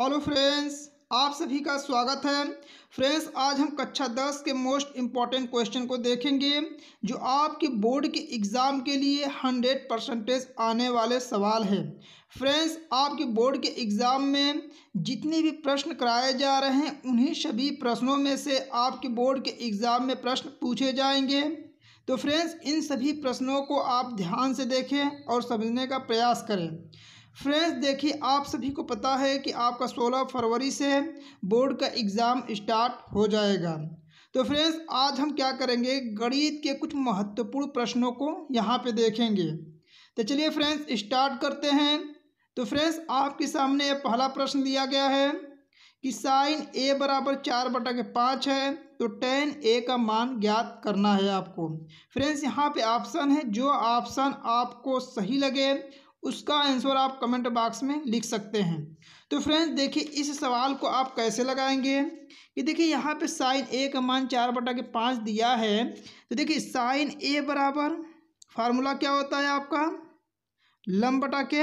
hello friends आप सभी का स्वागत है फ्रेंड्स आज हम कक्षा दस के मोस्ट इम्पॉर्टेंट क्वेश्चन को देखेंगे जो आपके बोर्ड के एग्ज़ाम के लिए हंड्रेड परसेंटेज आने वाले सवाल हैं फ्रेंड्स आपके बोर्ड के एग्ज़ाम में जितने भी प्रश्न कराए जा रहे हैं उन्हीं सभी प्रश्नों में से आपके बोर्ड के एग्ज़ाम में प्रश्न पूछे जाएंगे तो फ्रेंड्स इन सभी प्रश्नों को आप ध्यान से देखें और समझने का प्रयास करें फ्रेंड्स देखिए आप सभी को पता है कि आपका 16 फरवरी से बोर्ड का एग्ज़ाम स्टार्ट हो जाएगा तो फ्रेंड्स आज हम क्या करेंगे गणित के कुछ महत्वपूर्ण प्रश्नों को यहाँ पे देखेंगे तो चलिए फ्रेंड्स स्टार्ट करते हैं तो फ्रेंड्स आपके सामने यह पहला प्रश्न दिया गया है कि साइन ए बराबर चार बटा के पाँच है तो टेन ए का मान ज्ञात करना है आपको फ्रेंड्स यहाँ पे ऑप्शन है जो ऑप्शन आपको सही लगे उसका आंसर आप कमेंट बॉक्स में लिख सकते हैं तो फ्रेंड्स देखिए इस सवाल को आप कैसे लगाएंगे कि देखिए यहाँ पे साइन ए का मान चार बटा के पाँच दिया है तो देखिए साइन ए बराबर फार्मूला क्या होता है आपका लम बटा के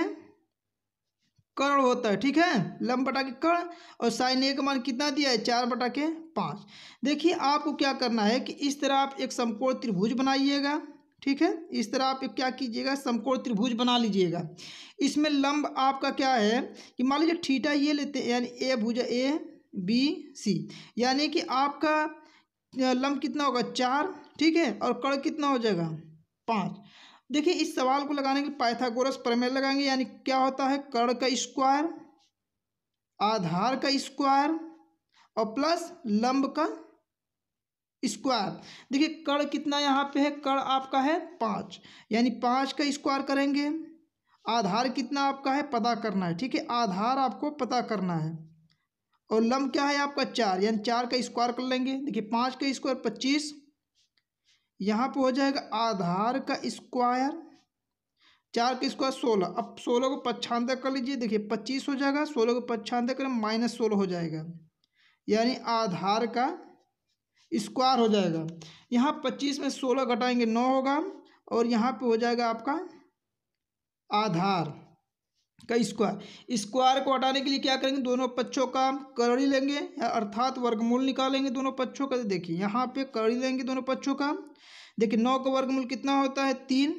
कर्ण होता है ठीक है लम बटा के कर्ण और साइन ए का मान कितना दिया है चार बटा के पाँच देखिए आपको क्या करना है कि इस तरह आप एक समकोण त्रिभुज बनाइएगा ठीक है इस तरह आप क्या कीजिएगा समकोण त्रिभुज बना लीजिएगा इसमें लंब आपका क्या है कि मान लीजिए ठीठा ये लेते हैं यानी ए भुजा ए बी सी यानी कि आपका लंब कितना होगा चार ठीक है और कर्ण कितना हो जाएगा पाँच देखिए इस सवाल को लगाने के लिए पाइथागोरस प्रमेय लगाएंगे यानी क्या होता है कर्ण का स्क्वायर आधार का स्क्वायर और प्लस लंब का स्क्वायर देखिए कड़ कितना यहाँ पे है कड़ आपका है पाँच यानी पाँच का स्क्वायर करेंगे आधार कितना आपका है पता करना है ठीक है आधार आपको पता करना है और लम क्या है आपका चार यानी चार का स्क्वायर कर लेंगे देखिए पाँच का स्क्वायर पच्चीस यहाँ पर हो जाएगा आधार का स्क्वायर चार का स्क्वायर सोलह अब सोलह को पच्छानवे कर लीजिए देखिए पच्चीस हो जाएगा सोलह को पच्छानवे करें माइनस सोलह हो जाएगा यानी आधार का स्क्वायर हो जाएगा यहाँ पच्चीस में सोलह घटाएंगे नौ होगा और यहाँ पे हो जाएगा आपका आधार का स्क्वायर स्क्वायर को हटाने के लिए क्या करेंगे दोनों पक्षों का करड़ी लेंगे अर्थात वर्गमूल निकालेंगे दोनों पक्षों का देखिए यहाँ पे करड़ी लेंगे दोनों पक्षों का देखिए नौ का वर्गमूल कितना होता है तीन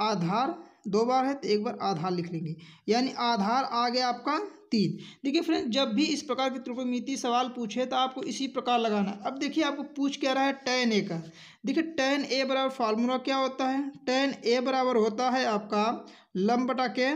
आधार दो बार है तो एक बार आधार लिख लेंगे यानी आधार आ गया आपका तीन देखिए फ्रेंड जब भी इस प्रकार की त्रिकोणमिति सवाल पूछे तो आपको इसी प्रकार लगाना अब देखिए आपको पूछ क्या रहा है टेन ए का देखिए टेन ए बराबर फार्मूला क्या होता है टेन ए बराबर होता है आपका लम के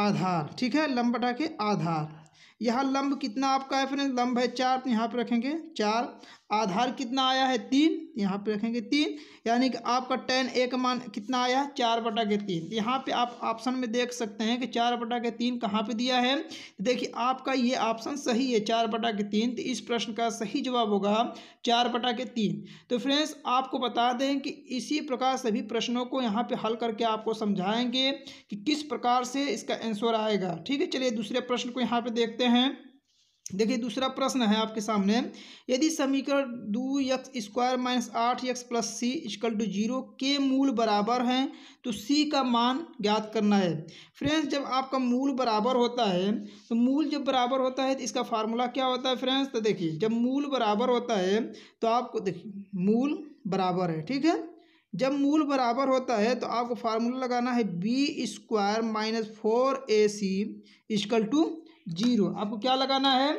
आधार ठीक है लम के आधार यहाँ लंब कितना आपका है फ्रेंड लंब है चार तो यहाँ पर रखेंगे चार आधार कितना आया है तीन यहाँ पे रखेंगे तीन यानी कि आपका टेन ए का मान कितना आया है चार बटा के तीन तो यहाँ पे आप ऑप्शन में देख सकते हैं कि चार बटा के तीन कहाँ पे दिया है देखिए आपका ये ऑप्शन सही है चार बटा के तीन तो इस प्रश्न का सही जवाब होगा चार बटा के तीन तो फ्रेंड्स आपको बता दें कि इसी प्रकार सभी प्रश्नों को यहाँ पर हल करके आपको समझाएँगे कि किस प्रकार से इसका आंसर आएगा ठीक है चलिए दूसरे प्रश्न को यहाँ पर देखते हैं देखिए दूसरा प्रश्न है आपके सामने यदि समीकरण दो यक्स स्क्वायर माइनस आठ x plus c is equal to zero के मूल बराबर हैं तो सी का मान ज्ञात करना है फ्रेंड्स जब आपका मूल बराबर होता है तो मूल जब बराबर होता है तो इसका फार्मूला क्या होता है फ्रेंड्स तो देखिए जब मूल बराबर होता है तो आपको देखिए मूल बराबर है ठीक है जब मूल बराबर होता है तो आपको फार्मूला लगाना है B square minus four A C is equal to zero आपको क्या लगाना है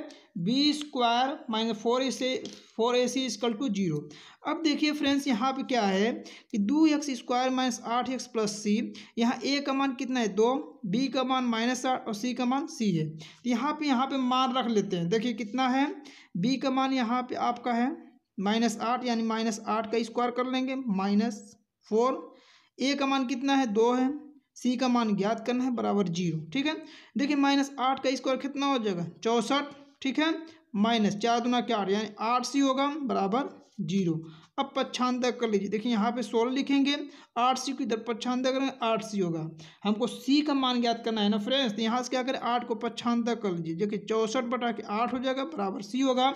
B square minus four A से four A C is equal to zero अब देखिए फ्रेंड्स यहाँ पे क्या है कि दो एक्स स्क्वायर माइनस आठ एक्स प्लस सी यहाँ ए का मान कितना है दो बी का मान माइनस आठ और सी का मान सी है तो यहाँ पे यहाँ पे मान रख लेते हैं देखिए कितना है बी का मान यहाँ पे आपका है माइनस आठ यानी माइनस आठ का स्क्वायर कर लेंगे माइनस फोर ए का मान कितना है दो है सी का मान ज्ञात करना है बराबर जीरो ठीक है देखिए माइनस आठ का स्क्वायर कितना हो जाएगा चौंसठ ठीक है माइनस चार दुना क्या आठ यानी आठ सी होगा बराबर जीरो अब पच्छांतर कर लीजिए देखिए यहाँ पे सोलह लिखेंगे आठ सी की इधर पच्छांतर करेंगे आठ सी होगा हमको सी का मान ज्ञात करना है ना फ्रेंड्स तो यहाँ से क्या करें आठ को पच्छांतर कर लीजिए देखिए चौंसठ बटा के आठ हो जाएगा बराबर सी होगा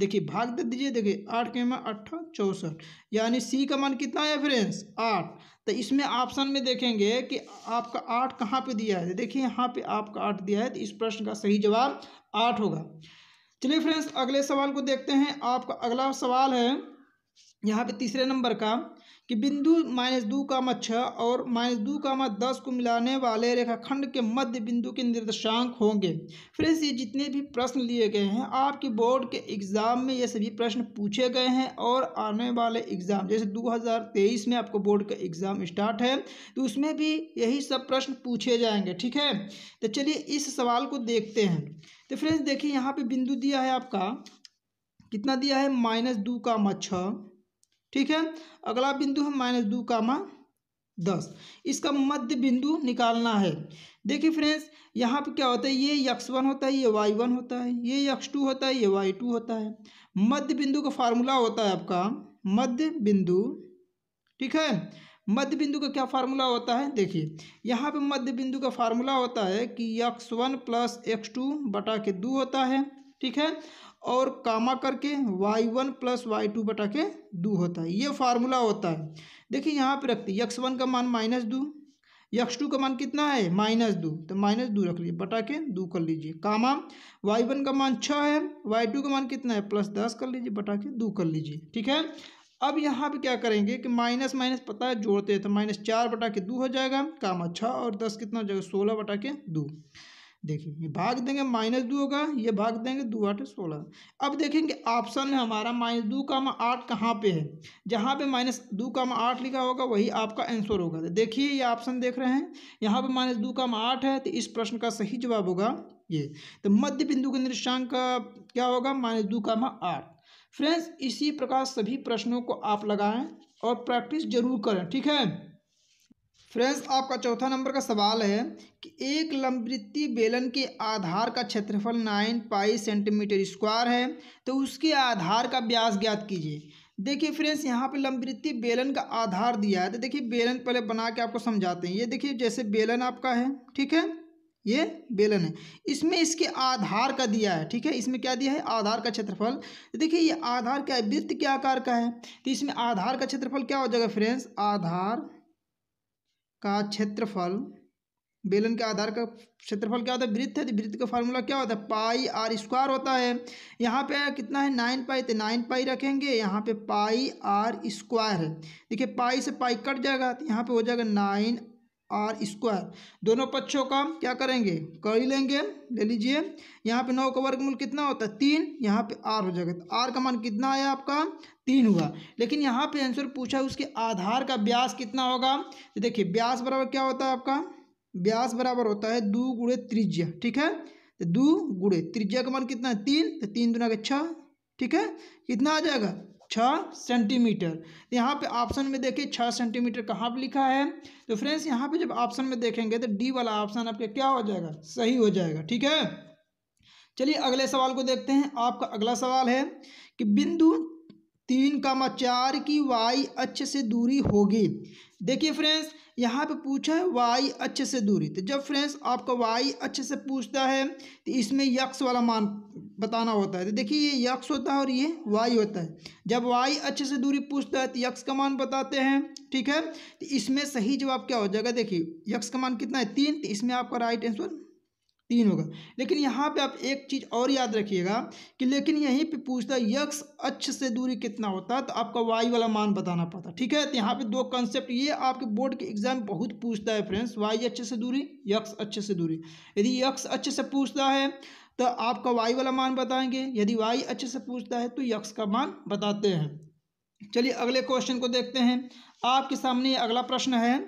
देखिए भाग दे दीजिए देखिए आठ के में अट्ठा चौंसठ यानी सी का मान कितना है फ्रेंड्स आठ तो इसमें ऑप्शन में देखेंगे कि आपका आठ कहाँ पे दिया है देखिए यहाँ पे आपका आठ दिया है तो इस प्रश्न का सही जवाब आठ होगा चलिए फ्रेंड्स अगले सवाल को देखते हैं आपका अगला सवाल है यहाँ पे तीसरे नंबर का कि बिंदु माइनस दो कामा छः और माइनस दो कामा दस को मिलाने वाले रेखाखंड के मध्य बिंदु के निर्देशांक होंगे फ्रेंड्स ये जितने भी प्रश्न लिए गए हैं आपके बोर्ड के एग्ज़ाम में ये सभी प्रश्न पूछे गए हैं और आने वाले एग्ज़ाम जैसे 2023 में आपको बोर्ड का एग्ज़ाम स्टार्ट है तो उसमें भी यही सब प्रश्न पूछे जाएंगे ठीक है तो चलिए इस सवाल को देखते हैं तो फ्रेंड्स देखिए यहाँ पर बिंदु दिया है आपका कितना दिया है माइनस दो कामा छः ठीक है अगला बिंदु है माइनस दो कामा दस इसका मध्य बिंदु निकालना है देखिए फ्रेंड्स यहाँ पे क्या होता है ये यक्स वन होता है ये वाई वन होता है ये यक्स टू होता है ये वाई टू होता है मध्य बिंदु का फार्मूला होता है आपका मध्य बिंदु ठीक है मध्य बिंदु का क्या फार्मूला होता है देखिए यहाँ पे मध्य बिंदु का फार्मूला होता है कि x one plus x two बटा के दो होता है ठीक है और कामा करके y one plus y two बटा के दो होता है ये फार्मूला होता है देखिए यहाँ पे रखते यक्स वन का मान माइनस दो यक्स टू का मान कितना है माइनस दो तो माइनस दो रख लीजिए बटा के दो कर लीजिए कामा वाई वन का मान छः है वाई टू का मान कितना है प्लस दस कर लीजिए बटा के दो कर लीजिए ठीक है अब यहाँ पे क्या करेंगे कि माइनस माइनस पता है जोड़ते हैं तो माइनस चार बटा के दो हो जाएगा कामा छः और दस कितना हो जाएगा सोलह बटा के दो देखिए ये भाग देंगे माइनस दो होगा ये भाग देंगे दो आठ सोलह अब देखेंगे ऑप्शन में हमारा माइनस दो का आठ कहाँ पे है जहाँ पे माइनस दो का आठ लिखा होगा वही आपका आंसर होगा तो देखिए ये ऑप्शन देख रहे हैं यहाँ पे माइनस दो का आठ है तो इस प्रश्न का सही जवाब होगा ये तो मध्य बिंदु के निर्देशांक का क्या होगा माइनस दो का आठ फ्रेंड्स इसी प्रकार सभी प्रश्नों को आप लगाएं और प्रैक्टिस जरूर करें ठीक है फ्रेंड्स आपका चौथा नंबर का सवाल है कि एक लंबवृत्तीय बेलन के आधार का क्षेत्रफल नाइन पाई सेंटीमीटर स्क्वायर है तो उसके आधार का ब्यास ज्ञात कीजिए देखिए फ्रेंड्स यहाँ पे लंबवृत्तीय बेलन का आधार दिया है तो देखिए बेलन पहले बना के आपको समझाते हैं ये देखिए जैसे बेलन आपका है ठीक है ये बेलन है इसमें इसके आधार का दिया है ठीक है इसमें क्या दिया है आधार का क्षेत्रफल देखिए ये आधार क्या वृत्त के आकार का है तो इसमें आधार का क्षेत्रफल क्या हो जाएगा फ्रेंड्स आधार का क्षेत्रफल बेलन के आधार का क्षेत्रफल क्या होता है वृत्त है तो वृत्त का फार्मूला क्या होता है पाई आर स्क्वायर होता है यहाँ पे कितना है नाइन पाई तो नाइन पाई रखेंगे यहाँ पे पाई आर स्क्वायर है देखिए पाई से पाई कट जाएगा तो यहाँ पे हो जाएगा नाइन आर स्क्वायर दोनों पक्षों का क्या करेंगे कर ही लेंगे ले लीजिए यहाँ पे नौ का वर्गमूल कितना होता है तीन यहाँ पे आर हो जाएगा तो आर का मान कितना आया आपका तीन हुआ लेकिन यहाँ पे आंसर पूछा उसके आधार का ब्यास कितना होगा तो देखिए ब्यास बराबर क्या होता है आपका ब्यास बराबर होता है दो गुड़े त्रिज्या ठीक है तो दो गुड़े त्रिज्या का मान कितना है तीन तो तीन दुना का छः ठीक है कितना आ जाएगा छः सेंटीमीटर यहाँ पे ऑप्शन में देखिए छः सेंटीमीटर कहाँ पर लिखा है तो फ्रेंड्स यहाँ पे जब ऑप्शन में देखेंगे तो डी वाला ऑप्शन आपके क्या हो जाएगा सही हो जाएगा ठीक है चलिए अगले सवाल को देखते हैं आपका अगला सवाल है कि बिंदु तीन कामा चार की वाई अच्छे से दूरी होगी देखिए फ्रेंड्स यहाँ पे पूछा है वाई अच्छे से दूरी तो जब फ्रेंड्स आपका वाई अच्छे से पूछता है तो इसमें यक्स वाला मान बताना होता है तो देखिए ये यक्ष होता है और ये वाई होता है जब वाई अच्छे से दूरी पूछता है तो यक्ष का मान बताते हैं ठीक है तो इसमें सही जवाब क्या हो जाएगा देखिए यक्ष का मान कितना है तीन तो इसमें आपका राइट आंसर तीन होगा लेकिन यहाँ पे आप एक चीज़ और याद रखिएगा कि लेकिन यहीं पे पूछता है यक्ष अच्छ से दूरी कितना होता है तो आपका वाई वाला मान बताना पड़ता है ठीक है तो यहाँ पे दो कंसेप्ट ये आपके बोर्ड के एग्जाम बहुत पूछता है फ्रेंड्स वाई अच्छे से दूरी यक्ष अच्छे से दूरी यदि यक्ष अच्छे से पूछता है तो आपका वाई वाला मान बताएंगे यदि वाई अच्छे से पूछता है तो यक्स का मान बताते हैं चलिए अगले क्वेश्चन को देखते हैं आपके सामने अगला प्रश्न है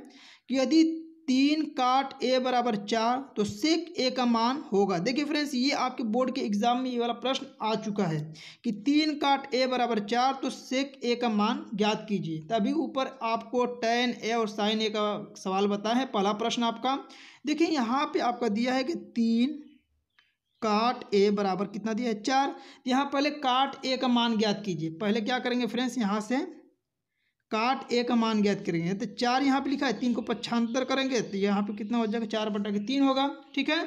कि यदि तीन काट ए बराबर चार तो सेक ए का मान होगा देखिए फ्रेंड्स ये आपके बोर्ड के एग्जाम में ये वाला प्रश्न आ चुका है कि तीन काट ए बराबर चार तो सेक ए का मान ज्ञात कीजिए तभी ऊपर आपको टेन ए और साइन ए का सवाल बताएं पहला प्रश्न आपका देखिए यहाँ पे आपका दिया है कि तीन काट ए बराबर कितना दिया है चार यहाँ पहले काट ए का मान ज्ञात कीजिए पहले क्या करेंगे फ्रेंड्स यहाँ से काट ए का मान ज्ञात करेंगे तो चार यहाँ पे लिखा है तीन को पच्छांतर करेंगे तो यहाँ पे कितना हो जाएगा चार बटा के तीन होगा ठीक है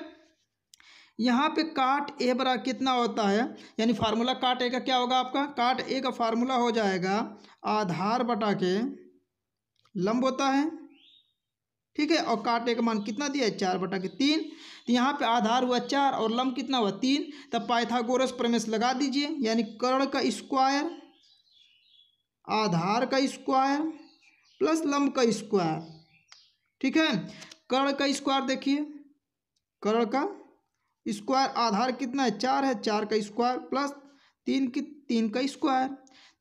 यहाँ पे काट ए बराबर कितना होता है यानी फार्मूला काट ए का क्या होगा आपका काट ए का फार्मूला हो जाएगा आधार बटा के लंब होता है ठीक है और काट ए का मान कितना दिया है चार बटा के तीन तो यहाँ पे आधार हुआ चार और लंब कितना हुआ तीन तब पाइथागोरस प्रमेश लगा दीजिए यानी कर्ण का स्क्वायर आधार का स्क्वायर प्लस लंब का स्क्वायर ठीक है कर्ण का स्क्वायर देखिए कर्ण का स्क्वायर आधार कितना है चार है चार का स्क्वायर प्लस तीन की तीन का स्क्वायर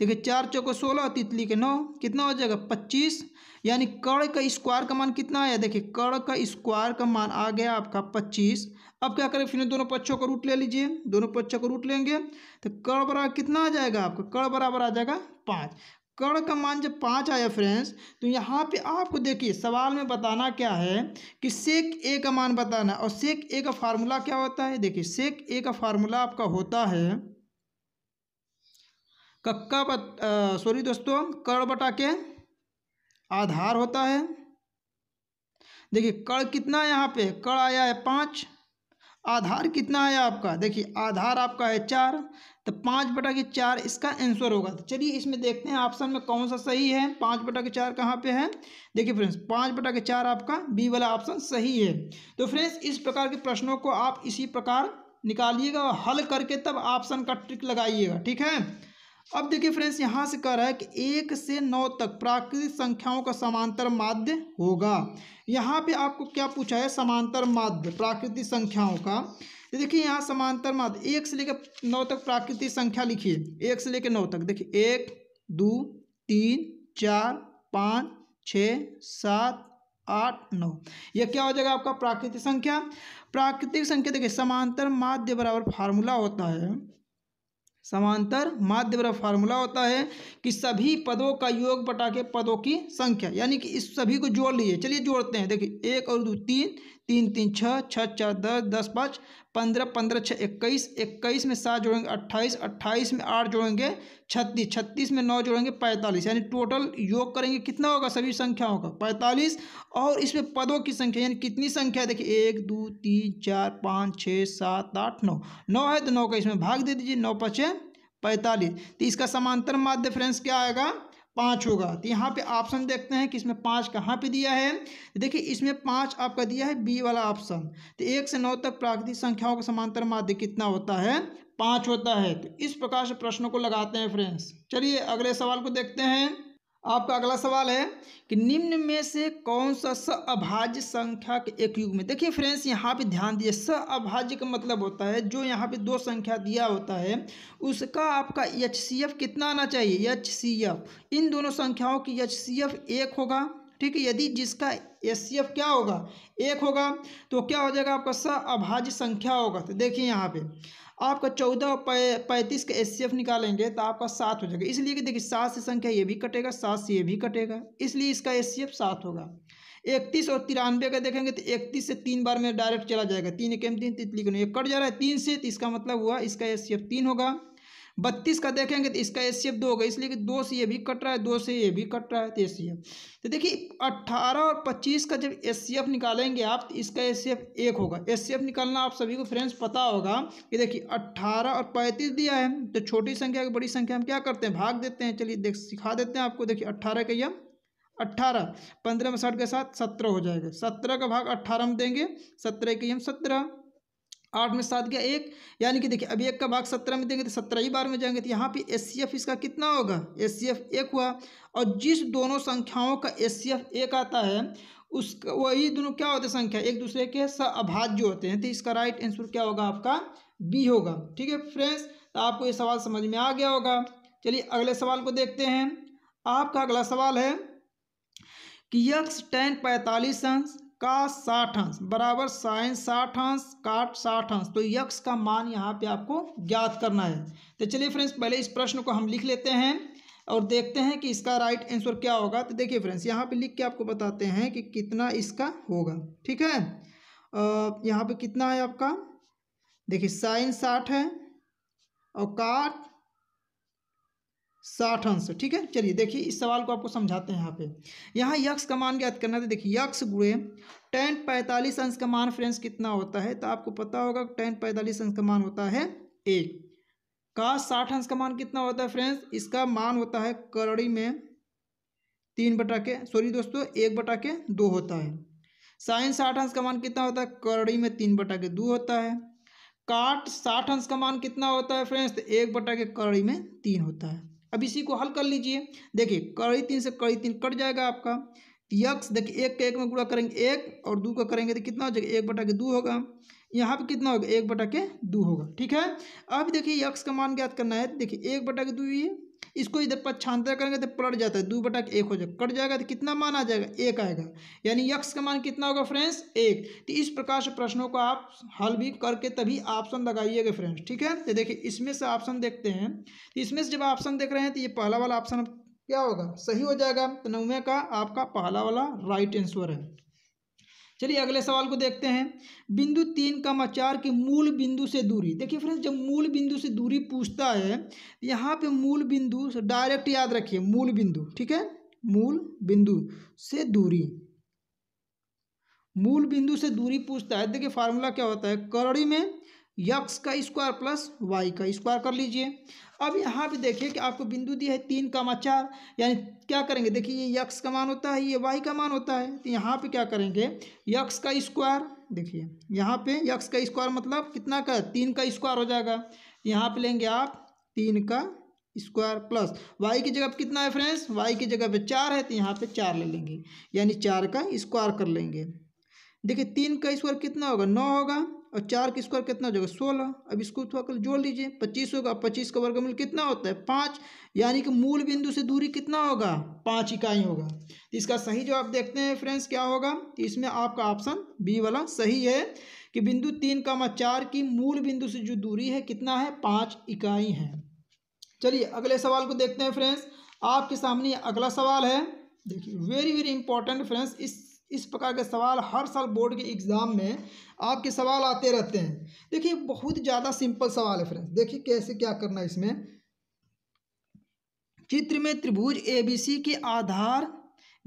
देखिए चार चौको सोलह तितली के नौ कितना हो जाएगा पच्चीस यानी कड़ का स्क्वायर का मान कितना आया देखिए कड़ का स्क्वायर का मान आ गया आपका पच्चीस अब क्या करें फिर दोनों पक्षों का रूट ले लीजिए दोनों पक्षों का रूट लेंगे तो कड़ बराबर कितना आ जाएगा आपका कड़ बराबर आ जाएगा पाँच कर्ण का मान जब पाँच आया फ्रेंड्स तो यहाँ पे आपको देखिए सवाल में बताना क्या है कि सेक ए का मान बताना और सेक ए का फार्मूला क्या होता है देखिए सेक ए का फार्मूला आपका होता है कक्का सॉरी दोस्तों कड़ बटा के आधार होता है देखिए कड़ कितना है यहाँ पे कड़ आया है पाँच आधार कितना आया आपका देखिए आधार आपका है चार तो पाँच बटा के चार इसका आंसर होगा तो चलिए इसमें देखते हैं ऑप्शन में कौन सा सही है पाँच बटा के चार कहाँ पे है देखिए फ्रेंड्स पाँच बटा के चार आपका बी वाला ऑप्शन सही है तो फ्रेंड्स इस प्रकार के प्रश्नों को आप इसी प्रकार निकालिएगा और हल करके तब ऑप्शन का ट्रिक लगाइएगा ठीक है अब देखिए फ्रेंड्स यहाँ से कह रहा है कि एक से नौ तक प्राकृतिक संख्याओं का समांतर माध्य होगा यहाँ पे आपको क्या पूछा है समांतर माध्य प्राकृतिक संख्याओं का तो देखिए यहाँ समांतर माध्य एक से लेकर नौ तक प्राकृतिक संख्या लिखिए एक से लेकर नौ तक देखिए एक दो तीन चार पाँच छ सात आठ नौ यह क्या हो जाएगा आपका प्राकृतिक संख्या प्राकृतिक संख्या देखिए समांतर माध्य बराबर फार्मूला होता है समांतर माध्य बराबर फार्मूला होता है कि सभी पदों का योग बटा के पदों की संख्या यानी कि इस सभी को जोड़ लीजिए चलिए जोड़ते हैं देखिए एक और दो तीन तीन तीन छः छः चार दस दस पाँच पंद्रह पंद्रह छः इक्कीस इक्कीस में सात जोड़ेंगे अट्ठाईस अट्ठाईस में आठ जोड़ेंगे छत्तीस छत्तीस में नौ जोड़ेंगे पैंतालीस यानी टोटल योग करेंगे कितना होगा सभी संख्याओं का पैंतालीस और इसमें पदों की संख्या यानी कितनी संख्या है देखिए एक दो तीन चार पाँच छः सात आठ नौ नौ है तो नौ का इसमें भाग दे दीजिए नौ पचे पैंतालीस तो इसका समांतर माध्य फ्रेंड्स क्या आएगा पाँच होगा तो यहाँ पे ऑप्शन देखते हैं कि इसमें पाँच कहाँ पे दिया है देखिए इसमें पाँच आपका दिया है बी वाला ऑप्शन तो एक से नौ तक प्राकृतिक संख्याओं का समांतर माध्य कितना होता है पाँच होता है तो इस प्रकार से प्रश्नों को लगाते हैं फ्रेंड्स चलिए अगले सवाल को देखते हैं आपका अगला सवाल है कि निम्न में से कौन सा स अभाज्य संख्या के एक युग में देखिए फ्रेंड्स यहाँ पे ध्यान दिए स अभाज्य का मतलब होता है जो यहाँ पे दो संख्या दिया होता है उसका आपका एच सी एफ कितना आना चाहिए एच सी एफ इन दोनों संख्याओं की एच सी एफ एक होगा ठीक है यदि जिसका एच सी एफ क्या होगा एक होगा तो क्या हो जाएगा आपका स अभाज्य संख्या होगा तो देखिए यहाँ पे आपका चौदह पैंतीस का एस निकालेंगे तो आपका सात हो जाएगा इसलिए कि देखिए सात से संख्या ये भी कटेगा सात से ये भी कटेगा इसलिए इसका एस सी सात होगा इकतीस और तिरानवे का देखेंगे तो इकतीस से तीन बार में डायरेक्ट चला जाएगा तीन एक तीन तितली नहीं कट जा रहा है तीन से तो इसका मतलब हुआ इसका एस सी तीन होगा बत्तीस का देखेंगे तो इसका एफ दो होगा इसलिए कि दो से ये भी कट रहा है दो से ये भी कट रहा है तो एफ तो देखिए अट्ठारह और पच्चीस का जब एफ़ निकालेंगे आप तो इसका एफ एक होगा एफ निकालना आप सभी को फ्रेंड्स पता होगा कि देखिए अट्ठारह और पैंतीस दिया है तो छोटी संख्या की बड़ी संख्या हम क्या करते हैं भाग देते हैं चलिए देख सिखा देते हैं आपको देखिए अट्ठारह का यम अट्ठारह पंद्रह में साठ के साथ सत्रह हो जाएगा सत्रह का भाग अट्ठारह में देंगे सत्रह के हम सत्रह आठ में सात गया एक यानी कि देखिए अभी एक का भाग सत्रह में देंगे तो सत्रह ही बार में जाएंगे तो यहाँ पे एस इसका कितना होगा एस सी एक हुआ और जिस दोनों संख्याओं का एस सी एक आता है उस वही दोनों क्या होते हैं संख्या एक दूसरे के स अभाज्य होते हैं तो इसका राइट आंसर क्या होगा आपका बी होगा ठीक है फ्रेंड्स तो आपको ये सवाल समझ में आ गया होगा चलिए अगले सवाल को देखते हैं आपका अगला सवाल है कि यक्स टेन पैंतालीस अंश का साठ अंश बराबर साइन साठ अंश काट साठ अंश तो यक्स का मान यहाँ पे आपको ज्ञात करना है तो चलिए फ्रेंड्स पहले इस प्रश्न को हम लिख लेते हैं और देखते हैं कि इसका राइट आंसर क्या होगा तो देखिए फ्रेंड्स यहाँ पे लिख के आपको बताते हैं कि कितना इसका होगा ठीक है यहाँ पे कितना है आपका देखिए साइन साठ है और काट साठ अंश ठीक है चलिए देखिए इस सवाल को आपको समझाते हैं यहाँ पे यहाँ यक्ष का मान ज्ञात करना था तो देखिए यक्ष गुड़े टेन पैंतालीस अंश का मान फ्रेंड्स कितना होता है तो आपको पता होगा टेन पैंतालीस अंश का मान होता है एक का साठ अंश का मान कितना होता है फ्रेंड्स इसका मान होता है करड़ी में तीन बटा के सॉरी दोस्तों एक बटा के दो होता है साइन साठ अंश का मान कितना होता है करड़ी में तीन बटा के दो होता है काट साठ अंश का मान कितना होता है फ्रेंड्स तो एक बटा के करड़ी में तीन होता है अब इसी को हल कर लीजिए देखिए कड़ी तीन से कड़ी तीन कट जाएगा आपका यक्स देखिए एक के एक में गुड़ा करेंगे एक और दो का करेंगे तो कितना हो जाएगा एक बटा के दो होगा यहाँ पे कितना होगा एक बटा के दो होगा ठीक है अब देखिए यक्स का मान ज्ञात करना है देखिए एक बटा के दो ये इसको इधर पक्षांतर करेंगे तो पलट जाता है दो बटा के एक हो जाएगा कट जाएगा तो कितना मान आ जाएगा एक आएगा यानी यक्स का मान कितना होगा फ्रेंड्स एक तो इस प्रकार से प्रश्नों को आप हल भी करके तभी ऑप्शन लगाइएगा फ्रेंड्स ठीक है तो देखिए इसमें से ऑप्शन देखते हैं तो इसमें से जब ऑप्शन देख रहे हैं तो ये पहला वाला ऑप्शन क्या होगा सही हो जाएगा तो नवे का आपका पहला वाला राइट आंसर है चलिए अगले सवाल को देखते हैं बिंदु तीन का मचार के मूल बिंदु से दूरी देखिए फ्रेंड्स जब मूल बिंदु से दूरी पूछता है यहाँ पे मूल बिंदु डायरेक्ट याद रखिए मूल बिंदु ठीक है मूल बिंदु से दूरी मूल बिंदु से दूरी पूछता है देखिए फार्मूला क्या होता है करड़ी में यक्स का स्क्वायर प्लस वाई का स्क्वायर कर लीजिए अब यहाँ पे देखिए कि आपको बिंदु दिया है तीन कामा चार यानी क्या करेंगे देखिए ये यक्स का मान होता है ये वाई का मान होता है तो यहाँ पे क्या करेंगे यक्स का स्क्वायर देखिए यहाँ पे यक्स का स्क्वायर मतलब कितना का तीन का स्क्वायर हो जाएगा यहाँ पे लेंगे आप तीन का स्क्वायर प्लस वाई की जगह कितना है फ्रेंड्स वाई की जगह पर चार है तो यहाँ पर चार ले लेंगे यानी चार का स्क्वायर कर लेंगे देखिए तीन का स्क्वायर कितना होगा नौ होगा और चार की स्क्वायर कितना हो जाएगा सोलह अब इसको थोड़ा कल जोड़ लीजिए पच्चीस होगा पच्चीस का वर्गमूल कितना होता है पाँच यानी कि मूल बिंदु से दूरी कितना होगा पाँच इकाई होगा तो इसका सही जो आप देखते हैं फ्रेंड्स क्या होगा तो इसमें आपका ऑप्शन बी वाला सही है कि बिंदु तीन कामा चार की मूल बिंदु से जो दूरी है कितना है पाँच इकाई है चलिए अगले सवाल को देखते हैं फ्रेंड्स आपके सामने अगला सवाल है देखिए वेरी वेरी इंपॉर्टेंट फ्रेंड्स इस इस प्रकार के सवाल हर साल बोर्ड के एग्ज़ाम में आपके सवाल आते रहते हैं देखिए बहुत ज़्यादा सिंपल सवाल है फ्रेंड्स देखिए कैसे क्या करना है इसमें चित्र में त्रिभुज एबीसी के आधार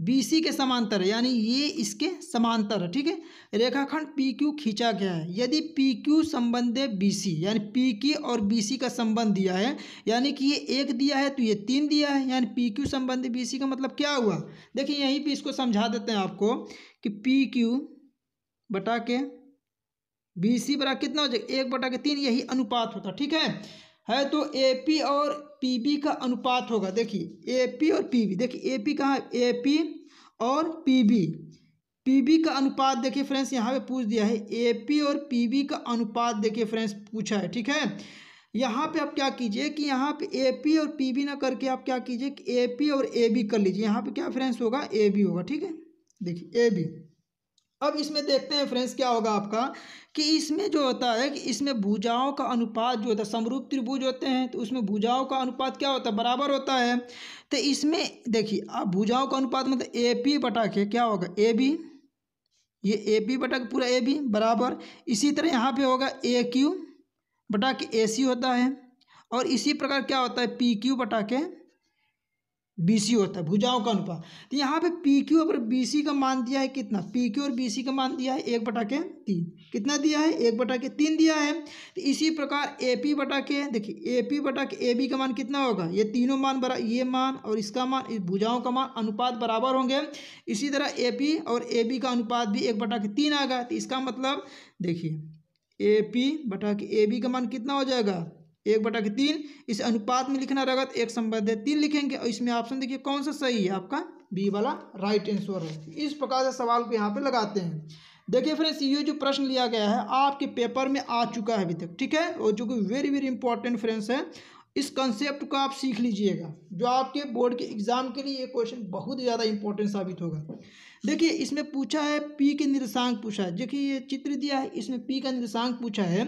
सी के समांतर यानी ये इसके समांतर ठीक है रेखाखंड क्यू खींचा गया है यदि क्यू संबंध है सी यानी पीके और सी का संबंध दिया है यानी कि ये एक दिया है तो ये तीन दिया है यानी क्यू संबंध सी का मतलब क्या हुआ देखिए यहीं पे इसको समझा देते हैं आपको कि क्यू बटा के बी सी बटा कितना हो जाएगा एक बटा के तीन यही अनुपात होता ठीक है है तो ए पी और पीबी का अनुपात होगा देखिए एपी और पीबी देखिए एपी कहाँ ए एपी और पीबी पीबी का अनुपात देखिए फ्रेंड्स यहाँ पे पूछ दिया है एपी और पीबी का अनुपात देखिए फ्रेंड्स पूछा है ठीक है यहाँ पे आप क्या कीजिए कि यहाँ पे एपी और पीबी ना करके आप क्या कीजिए कि एपी और ए बी कर लीजिए यहाँ पे क्या फ्रेंड्स होगा ए बी होगा ठीक है देखिए ए बी अब इसमें देखते हैं फ्रेंड्स क्या होगा आपका कि इसमें जो होता है कि इसमें भुजाओं का अनुपात जो होता है समरूप त्रिभुज होते हैं तो उसमें भुजाओं का अनुपात क्या होता है बराबर होता है तो इसमें देखिए अब भुजाओं का अनुपात मतलब ए पी बटा के क्या होगा ए बी ये ए पी बटा के पूरा ए बी बराबर इसी तरह यहाँ पे होगा ए क्यू बटा के ए सी होता है और इसी प्रकार क्या होता है पी क्यू बटा के बी सी होता है भुजाओं का अनुपात तो यहाँ पे पी क्यू और बी सी का मान दिया है कितना पी क्यू और बी सी का मान दिया है एक बटा के तीन कितना दिया है एक बटा के तीन दिया है तो इसी प्रकार ए पी बटा के देखिए ए पी बटा के ए बी का मान कितना होगा ये तीनों मान बरा ये मान और इसका मान इस भुजाओं का मान अनुपात बराबर होंगे इसी तरह ए पी और ए बी का अनुपात भी एक बटा के तीन आ गया तो इसका मतलब देखिए ए पी बटा के ए बी का मान कितना हो जाएगा एक बटा के तीन इस अनुपात में लिखना रगत एक संबद्ध है तीन लिखेंगे और इसमें ऑप्शन देखिए कौन सा सही है आपका बी वाला राइट आंसर है इस प्रकार से सवाल को यहाँ पे लगाते हैं देखिए फ्रेंड्स ये जो प्रश्न लिया गया है आपके पेपर में आ चुका है अभी तक ठीक है और जो कि वेरी वेरी इंपॉर्टेंट फ्रेंड्स है इस कंसेप्ट को आप सीख लीजिएगा जो आपके बोर्ड के एग्ज़ाम के लिए ये क्वेश्चन बहुत ज़्यादा इंपॉर्टेंट साबित होगा देखिए इसमें पूछा है पी के निर्देशांक पूछा है देखिए ये चित्र दिया है इसमें पी का निर्देशांक पूछा है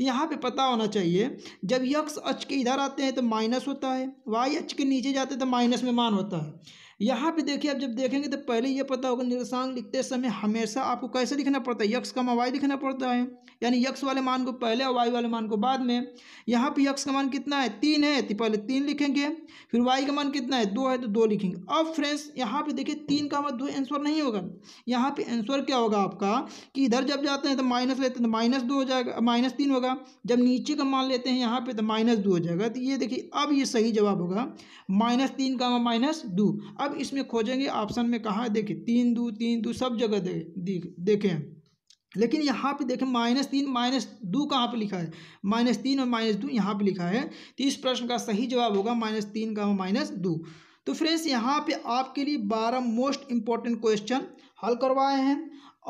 यहाँ पे पता होना चाहिए जब यक्स अच के इधर आते हैं तो माइनस होता है वाई अच के नीचे जाते हैं तो माइनस में मान होता है यहाँ पे देखिए आप जब देखेंगे तो पहले ये पता होगा निर्देशांक लिखते समय हमेशा आपको कैसे लिखना पड़ता है यक्स का वाई लिखना पड़ता है यानी यक्स वाले मान को पहले और वाई वाले मान को बाद में यहाँ पे यक्स का मान कितना है तीन है तो पहले तीन लिखेंगे फिर वाई का मान कितना है दो है तो दो लिखेंगे अब फ्रेंड्स यहाँ पे देखिए तीन का हमारा मतलब दो आंसर नहीं होगा यहाँ पे आंसर क्या होगा आपका कि इधर जब जाते हैं तो माइनस लेते हैं तो माइनस दो हो जाएगा माइनस तीन होगा जब नीचे का मान लेते हैं यहाँ पे तो माइनस दो हो जाएगा तो ये देखिए अब ये सही जवाब होगा माइनस तीन का माइनस मतलब दो अब इसमें खोजेंगे ऑप्शन में कहाँ देखिए तीन दो तीन दो सब जगह दे, दे, देखें लेकिन यहाँ पे देखें माइनस तीन माइनस दो कहाँ पे लिखा है माइनस तीन और माइनस दो यहाँ पे लिखा है तो इस प्रश्न का सही जवाब होगा माइनस तीन का माइनस दो तो फ्रेंड्स यहाँ पे आपके लिए बारह मोस्ट इम्पॉर्टेंट क्वेश्चन हल करवाए हैं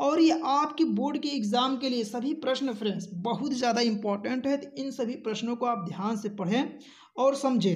और ये आपके बोर्ड के एग्ज़ाम के लिए सभी प्रश्न फ्रेंड्स बहुत ज़्यादा इम्पॉर्टेंट है तो इन सभी प्रश्नों को आप ध्यान से पढ़ें और समझें